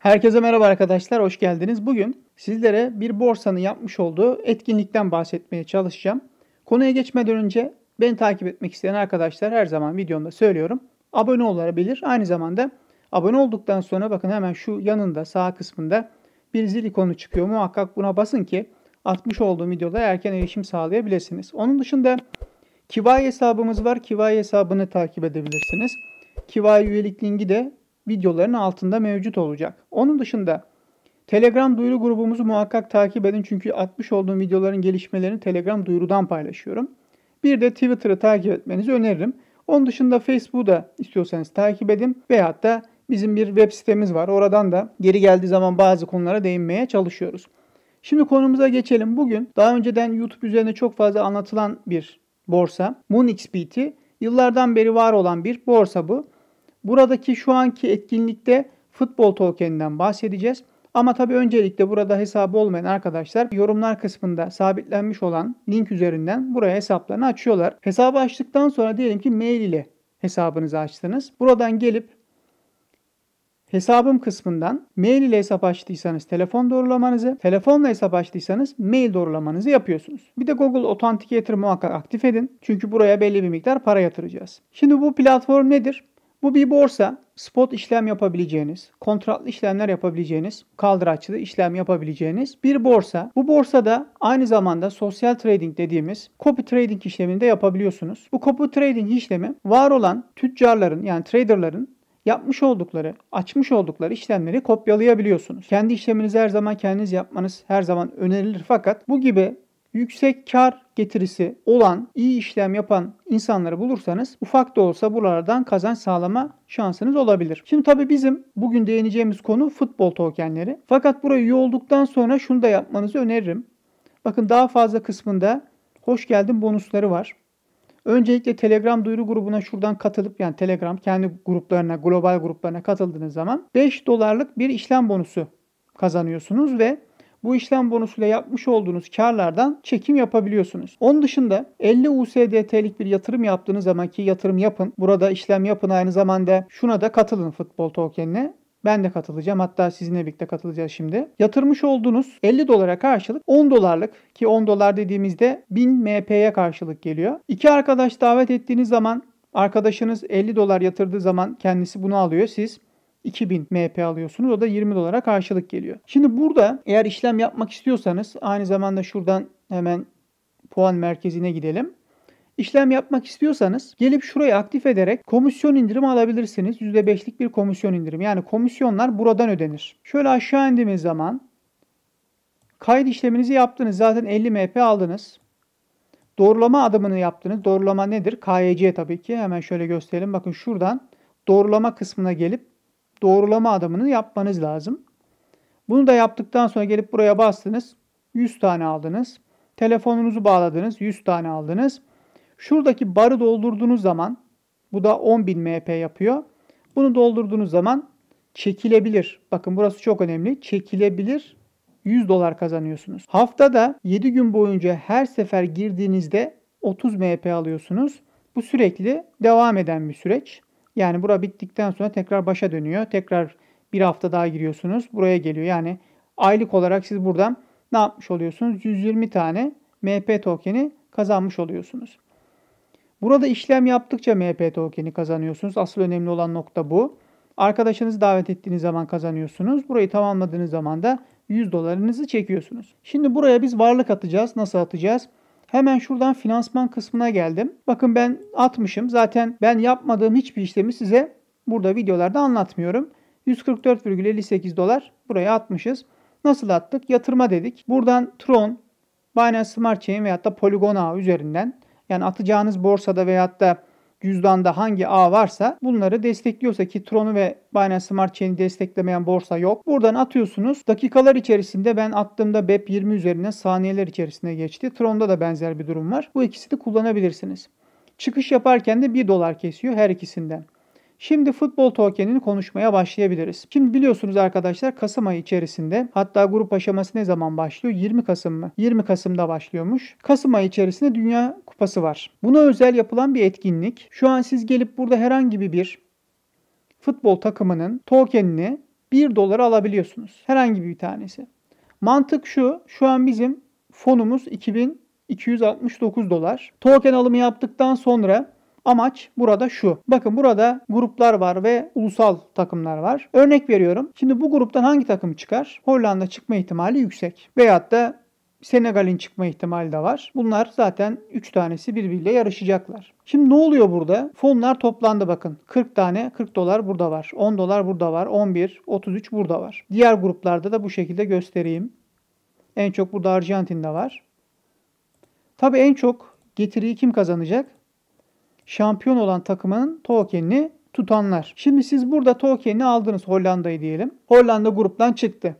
Herkese merhaba arkadaşlar, hoş geldiniz. Bugün sizlere bir borsanın yapmış olduğu etkinlikten bahsetmeye çalışacağım. Konuya geçmeden önce beni takip etmek isteyen arkadaşlar her zaman videomda söylüyorum. Abone olabilir. Aynı zamanda Abone olduktan sonra bakın hemen şu yanında sağ kısmında bir zil ikonu çıkıyor. Muhakkak buna basın ki atmış olduğum videolara erken erişim sağlayabilirsiniz. Onun dışında Kivay hesabımız var. Kivay hesabını takip edebilirsiniz. Kivay üyelik linki de videoların altında mevcut olacak. Onun dışında Telegram duyuru grubumuzu muhakkak takip edin. Çünkü atmış olduğum videoların gelişmelerini Telegram duyurudan paylaşıyorum. Bir de Twitter'ı takip etmenizi öneririm. Onun dışında Facebook'u da istiyorsanız takip edin veyahut da Bizim bir web sitemiz var. Oradan da geri geldiği zaman bazı konulara değinmeye çalışıyoruz. Şimdi konumuza geçelim. Bugün daha önceden YouTube üzerine çok fazla anlatılan bir borsa. Moon yıllardan beri var olan bir borsa bu. Buradaki şu anki etkinlikte futbol tokeninden bahsedeceğiz. Ama tabii öncelikle burada hesabı olmayan arkadaşlar yorumlar kısmında sabitlenmiş olan link üzerinden buraya hesaplarını açıyorlar. Hesabı açtıktan sonra diyelim ki mail ile hesabınızı açtınız. Buradan gelip Hesabım kısmından mail ile hesap açtıysanız telefon doğrulamanızı, telefonla hesap açtıysanız mail doğrulamanızı yapıyorsunuz. Bir de Google Authenticator muhakkak aktif edin. Çünkü buraya belli bir miktar para yatıracağız. Şimdi bu platform nedir? Bu bir borsa spot işlem yapabileceğiniz, kontratlı işlemler yapabileceğiniz, kaldıraçlı işlem yapabileceğiniz bir borsa. Bu borsada aynı zamanda sosyal trading dediğimiz copy trading işlemini de yapabiliyorsunuz. Bu copy trading işlemi var olan tüccarların yani traderların yapmış oldukları, açmış oldukları işlemleri kopyalayabiliyorsunuz. Kendi işleminizi her zaman kendiniz yapmanız her zaman önerilir fakat bu gibi yüksek kar getirisi olan, iyi işlem yapan insanları bulursanız ufak da olsa buralardan kazanç sağlama şansınız olabilir. Şimdi tabii bizim bugün değineceğimiz konu futbol tokenleri. Fakat burayı üye olduktan sonra şunu da yapmanızı öneririm. Bakın daha fazla kısmında hoş geldin bonusları var. Öncelikle Telegram duyuru grubuna şuradan katılıp yani Telegram kendi gruplarına, global gruplarına katıldığınız zaman 5 dolarlık bir işlem bonusu kazanıyorsunuz ve bu işlem bonusuyla yapmış olduğunuz karlardan çekim yapabiliyorsunuz. Onun dışında 50 USDT'lik bir yatırım yaptığınız zaman ki yatırım yapın. Burada işlem yapın aynı zamanda şuna da katılın futbol tokenine. Ben de katılacağım. Hatta sizinle birlikte katılacağız şimdi. Yatırmış olduğunuz 50 dolara karşılık 10 dolarlık ki 10 dolar dediğimizde 1000 MP'ye karşılık geliyor. İki arkadaş davet ettiğiniz zaman arkadaşınız 50 dolar yatırdığı zaman kendisi bunu alıyor. Siz 2000 MP alıyorsunuz. O da 20 dolara karşılık geliyor. Şimdi burada eğer işlem yapmak istiyorsanız aynı zamanda şuradan hemen puan merkezine gidelim. İşlem yapmak istiyorsanız gelip şurayı aktif ederek komisyon indirimi alabilirsiniz. %5'lik bir komisyon indirimi. Yani komisyonlar buradan ödenir. Şöyle aşağı indiğimiz zaman kayıt işleminizi yaptınız. Zaten 50 MP aldınız. Doğrulama adımını yaptınız. Doğrulama nedir? KYC tabii ki. Hemen şöyle gösterelim. Bakın şuradan doğrulama kısmına gelip doğrulama adımını yapmanız lazım. Bunu da yaptıktan sonra gelip buraya bastınız. 100 tane aldınız. Telefonunuzu bağladınız. 100 tane aldınız. Şuradaki barı doldurduğunuz zaman bu da 10.000 MP yapıyor. Bunu doldurduğunuz zaman çekilebilir. Bakın burası çok önemli. Çekilebilir 100 dolar kazanıyorsunuz. Haftada 7 gün boyunca her sefer girdiğinizde 30 MP alıyorsunuz. Bu sürekli devam eden bir süreç. Yani bura bittikten sonra tekrar başa dönüyor. Tekrar bir hafta daha giriyorsunuz. Buraya geliyor. Yani aylık olarak siz buradan ne yapmış oluyorsunuz? 120 tane MP tokeni kazanmış oluyorsunuz. Burada işlem yaptıkça MHP tokeni kazanıyorsunuz. Asıl önemli olan nokta bu. Arkadaşınızı davet ettiğiniz zaman kazanıyorsunuz. Burayı tamamladığınız zaman da 100 dolarınızı çekiyorsunuz. Şimdi buraya biz varlık atacağız. Nasıl atacağız? Hemen şuradan finansman kısmına geldim. Bakın ben atmışım. Zaten ben yapmadığım hiçbir işlemi size burada videolarda anlatmıyorum. 144,58 dolar buraya atmışız. Nasıl attık? Yatırma dedik. Buradan Tron, Binance Smart Chain veyahut da Polygon ağ üzerinden yani atacağınız borsada veyahut da cüzdanda hangi ağ varsa bunları destekliyorsa ki Tron'u ve Binance Smart Chain'i desteklemeyen borsa yok. Buradan atıyorsunuz. Dakikalar içerisinde ben attığımda BEP 20 üzerine saniyeler içerisinde geçti. Tron'da da benzer bir durum var. Bu ikisini kullanabilirsiniz. Çıkış yaparken de 1 dolar kesiyor her ikisinden. Şimdi futbol tokenini konuşmaya başlayabiliriz. Şimdi biliyorsunuz arkadaşlar Kasım ayı içerisinde hatta grup aşaması ne zaman başlıyor? 20 Kasım mı? 20 Kasım'da başlıyormuş. Kasım ayı içerisinde Dünya Kupası var. Buna özel yapılan bir etkinlik. Şu an siz gelip burada herhangi bir futbol takımının tokenini 1 dolara alabiliyorsunuz. Herhangi bir tanesi. Mantık şu. Şu an bizim fonumuz 2269 dolar. Token alımı yaptıktan sonra Amaç burada şu. Bakın burada gruplar var ve ulusal takımlar var. Örnek veriyorum. Şimdi bu gruptan hangi takım çıkar? Hollanda çıkma ihtimali yüksek. Veyahut da Senegal'in çıkma ihtimali de var. Bunlar zaten 3 tanesi birbiriyle yarışacaklar. Şimdi ne oluyor burada? Fonlar toplandı bakın. 40 tane 40 dolar burada var. 10 dolar burada var. 11, 33 burada var. Diğer gruplarda da bu şekilde göstereyim. En çok burada Arjantin'de var. Tabii en çok getiriyi kim kazanacak? şampiyon olan takımın tokenini tutanlar. Şimdi siz burada tokenini aldınız Hollanda'yı diyelim. Hollanda gruptan çıktı.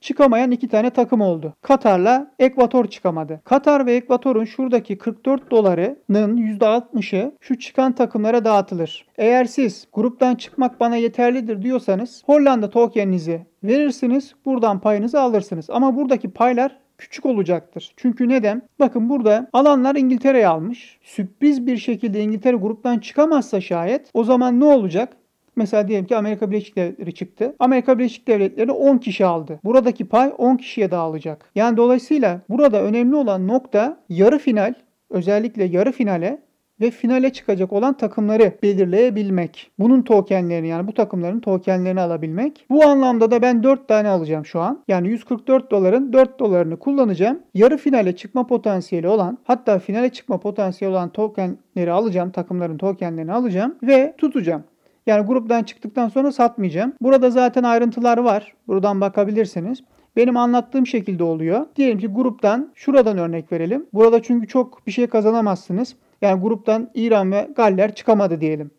Çıkamayan iki tane takım oldu. Katar'la Ekvator çıkamadı. Katar ve Ekvator'un şuradaki 44 dolarının %60'ı şu çıkan takımlara dağıtılır. Eğer siz gruptan çıkmak bana yeterlidir diyorsanız Hollanda tokeninizi verirsiniz. Buradan payınızı alırsınız. Ama buradaki paylar küçük olacaktır. Çünkü neden? Bakın burada alanlar İngiltere'yi almış. Sürpriz bir şekilde İngiltere gruptan çıkamazsa şayet o zaman ne olacak? Mesela diyelim ki Amerika Birleşik Devletleri çıktı. Amerika Birleşik Devletleri 10 kişi aldı. Buradaki pay 10 kişiye dağılacak. Yani dolayısıyla burada önemli olan nokta yarı final özellikle yarı finale ve finale çıkacak olan takımları belirleyebilmek. Bunun tokenlerini yani bu takımların tokenlerini alabilmek. Bu anlamda da ben 4 tane alacağım şu an. Yani 144 doların 4 dolarını kullanacağım. Yarı finale çıkma potansiyeli olan hatta finale çıkma potansiyeli olan tokenleri alacağım. Takımların tokenlerini alacağım ve tutacağım. Yani gruptan çıktıktan sonra satmayacağım. Burada zaten ayrıntılar var. Buradan bakabilirsiniz. Benim anlattığım şekilde oluyor. Diyelim ki gruptan şuradan örnek verelim. Burada çünkü çok bir şey kazanamazsınız. Yani gruptan İran ve Galler çıkamadı diyelim.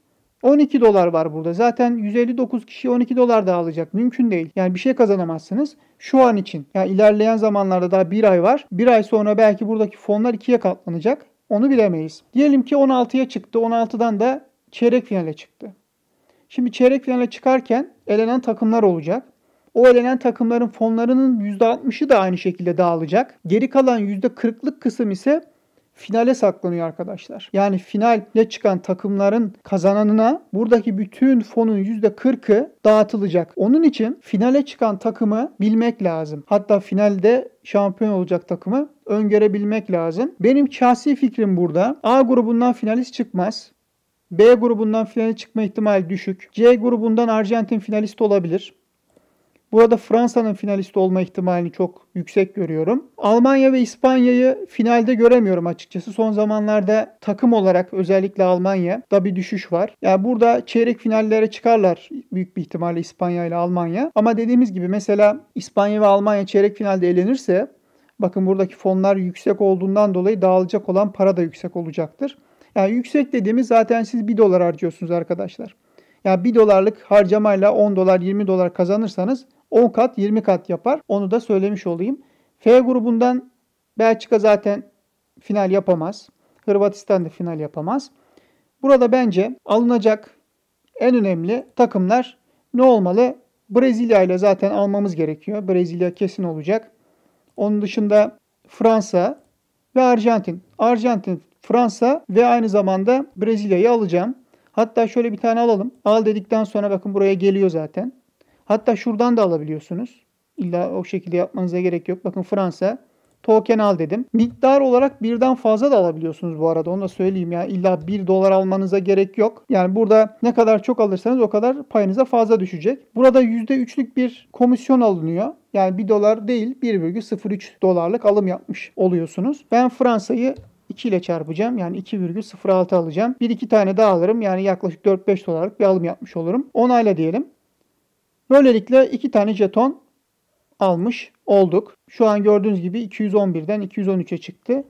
12 dolar var burada. Zaten 159 kişi 12 dolar daha alacak. Mümkün değil. Yani bir şey kazanamazsınız şu an için. Yani ilerleyen zamanlarda daha bir ay var. Bir ay sonra belki buradaki fonlar ikiye katlanacak. Onu bilemeyiz. Diyelim ki 16'ya çıktı. 16'dan da çeyrek finale çıktı. Şimdi çeyrek finale çıkarken elenen takımlar olacak. O elenen takımların fonlarının %60'ı da aynı şekilde dağılacak. Geri kalan %40'lık kısım ise finale saklanıyor arkadaşlar. Yani finale çıkan takımların kazananına buradaki bütün fonun %40'ı dağıtılacak. Onun için finale çıkan takımı bilmek lazım. Hatta finalde şampiyon olacak takımı öngörebilmek lazım. Benim şahsi fikrim burada. A grubundan finalist çıkmaz. B grubundan finale çıkma ihtimali düşük. C grubundan Arjantin finalist olabilir. Burada Fransa'nın finalist olma ihtimalini çok yüksek görüyorum. Almanya ve İspanya'yı finalde göremiyorum açıkçası. Son zamanlarda takım olarak özellikle Almanya'da bir düşüş var. Yani burada çeyrek finallere çıkarlar büyük bir ihtimalle İspanya ile Almanya. Ama dediğimiz gibi mesela İspanya ve Almanya çeyrek finalde elenirse bakın buradaki fonlar yüksek olduğundan dolayı dağılacak olan para da yüksek olacaktır. Yani yüksek dediğimiz zaten siz 1 dolar harcıyorsunuz arkadaşlar. Yani 1 dolarlık harcamayla 10 dolar 20 dolar kazanırsanız 10 kat 20 kat yapar. Onu da söylemiş olayım. F grubundan Belçika zaten final yapamaz. Hırvatistan da final yapamaz. Burada bence alınacak en önemli takımlar ne olmalı? Brezilya ile zaten almamız gerekiyor. Brezilya kesin olacak. Onun dışında Fransa ve Arjantin. Arjantin, Fransa ve aynı zamanda Brezilya'yı alacağım. Hatta şöyle bir tane alalım. Al dedikten sonra bakın buraya geliyor zaten. Hatta şuradan da alabiliyorsunuz. İlla o şekilde yapmanıza gerek yok. Bakın Fransa token al dedim. Miktar olarak birden fazla da alabiliyorsunuz bu arada. Onu da söyleyeyim ya. İlla 1 dolar almanıza gerek yok. Yani burada ne kadar çok alırsanız o kadar payınıza fazla düşecek. Burada %3'lük bir komisyon alınıyor. Yani 1 dolar değil 1,03 dolarlık alım yapmış oluyorsunuz. Ben Fransa'yı 2 ile çarpacağım. Yani 2,06 alacağım. 1-2 tane daha alırım. Yani yaklaşık 4-5 dolarlık bir alım yapmış olurum. Onayla diyelim. Böylelikle iki tane jeton almış olduk. Şu an gördüğünüz gibi 211'den 213'e çıktı.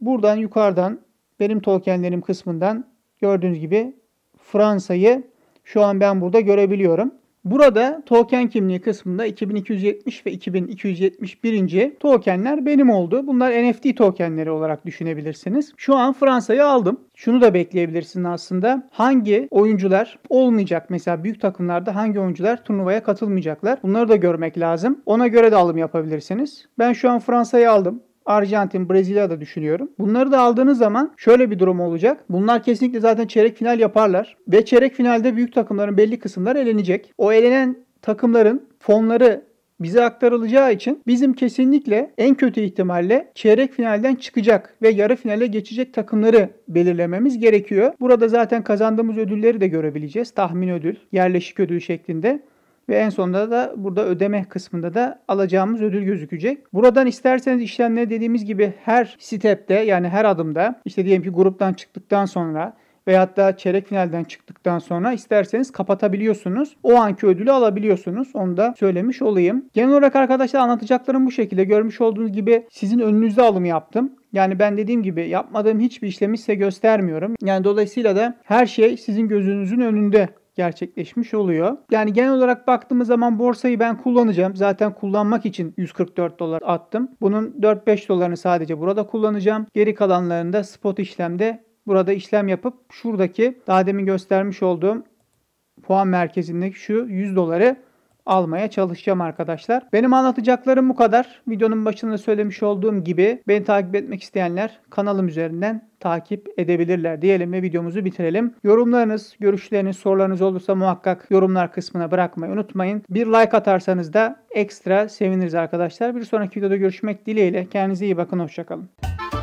Buradan yukarıdan benim tokenlerim kısmından gördüğünüz gibi Fransa'yı şu an ben burada görebiliyorum. Burada token kimliği kısmında 2270 ve 2271. tokenler benim oldu. Bunlar NFT tokenleri olarak düşünebilirsiniz. Şu an Fransa'yı aldım. Şunu da bekleyebilirsiniz aslında. Hangi oyuncular olmayacak mesela büyük takımlarda hangi oyuncular turnuvaya katılmayacaklar? Bunları da görmek lazım. Ona göre de alım yapabilirsiniz. Ben şu an Fransa'yı aldım. Arjantin, Brezilya da düşünüyorum. Bunları da aldığınız zaman şöyle bir durum olacak. Bunlar kesinlikle zaten çeyrek final yaparlar ve çeyrek finalde büyük takımların belli kısımları elenecek. O elenen takımların fonları bize aktarılacağı için bizim kesinlikle en kötü ihtimalle çeyrek finalden çıkacak ve yarı finale geçecek takımları belirlememiz gerekiyor. Burada zaten kazandığımız ödülleri de görebileceğiz. Tahmin ödül, yerleşik ödül şeklinde. Ve en sonunda da burada ödeme kısmında da alacağımız ödül gözükecek. Buradan isterseniz işlemleri dediğimiz gibi her stepte yani her adımda işte diyelim ki gruptan çıktıktan sonra veyahut da çeyrek finalden çıktıktan sonra isterseniz kapatabiliyorsunuz. O anki ödülü alabiliyorsunuz. Onu da söylemiş olayım. Genel olarak arkadaşlar anlatacaklarım bu şekilde. Görmüş olduğunuz gibi sizin önünüzde alım yaptım. Yani ben dediğim gibi yapmadığım hiçbir işlemi size göstermiyorum. Yani dolayısıyla da her şey sizin gözünüzün önünde gerçekleşmiş oluyor. Yani genel olarak baktığımız zaman borsayı ben kullanacağım. Zaten kullanmak için 144 dolar attım. Bunun 4-5 dolarını sadece burada kullanacağım. Geri kalanlarını da spot işlemde burada işlem yapıp şuradaki daha demin göstermiş olduğum puan merkezindeki şu 100 doları almaya çalışacağım arkadaşlar. Benim anlatacaklarım bu kadar. Videonun başında söylemiş olduğum gibi beni takip etmek isteyenler kanalım üzerinden takip edebilirler diyelim ve videomuzu bitirelim. Yorumlarınız, görüşleriniz, sorularınız olursa muhakkak yorumlar kısmına bırakmayı unutmayın. Bir like atarsanız da ekstra seviniriz arkadaşlar. Bir sonraki videoda görüşmek dileğiyle. Kendinize iyi bakın. Hoşçakalın.